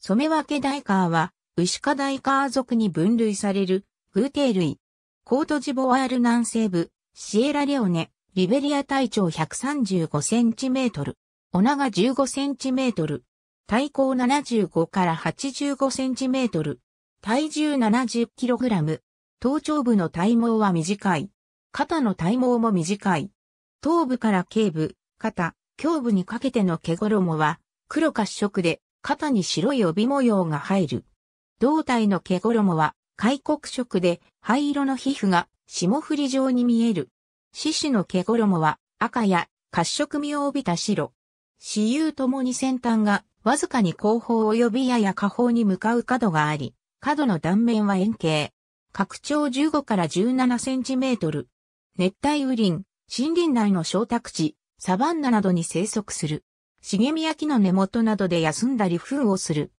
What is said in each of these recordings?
染分ダイカーは、ウシカダイカー族に分類される、偶ー類。コートジボワール南西部、シエラレオネ、リベリア体長135センチメートル。おが15センチメートル。体高75から85センチメートル。体重70キログラム。頭頂部の体毛は短い。肩の体毛も短い。頭部から頸部、肩、胸部にかけての毛衣は黒褐色で、肩に白い帯模様が入る。胴体の毛衣は、開国色で、灰色の皮膚が、霜降り状に見える。獅子の毛衣は、赤や、褐色味を帯びた白。死有ともに先端が、わずかに後方及びやや下方に向かう角があり、角の断面は円形。拡張15から17センチメートル。熱帯雨林、森林内の小宅地、サバンナなどに生息する。茂み焼きの根元などで休んだり封をする。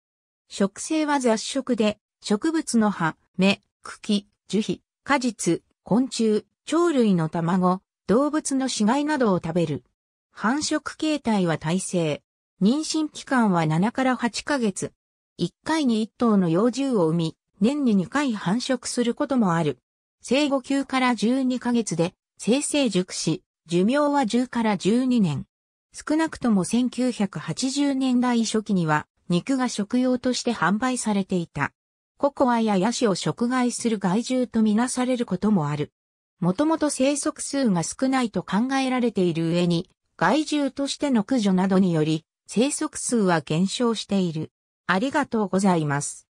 植生は雑食で、植物の葉、芽、茎、樹皮、果実、昆虫、鳥類の卵、動物の死骸などを食べる。繁殖形態は耐性。妊娠期間は7から8ヶ月。1回に1頭の幼獣を産み、年に2回繁殖することもある。生後9から12ヶ月で、生成熟し、寿命は10から12年。少なくとも1980年代初期には肉が食用として販売されていた。ココアやヤシを食害する害獣とみなされることもある。もともと生息数が少ないと考えられている上に、害獣としての駆除などにより、生息数は減少している。ありがとうございます。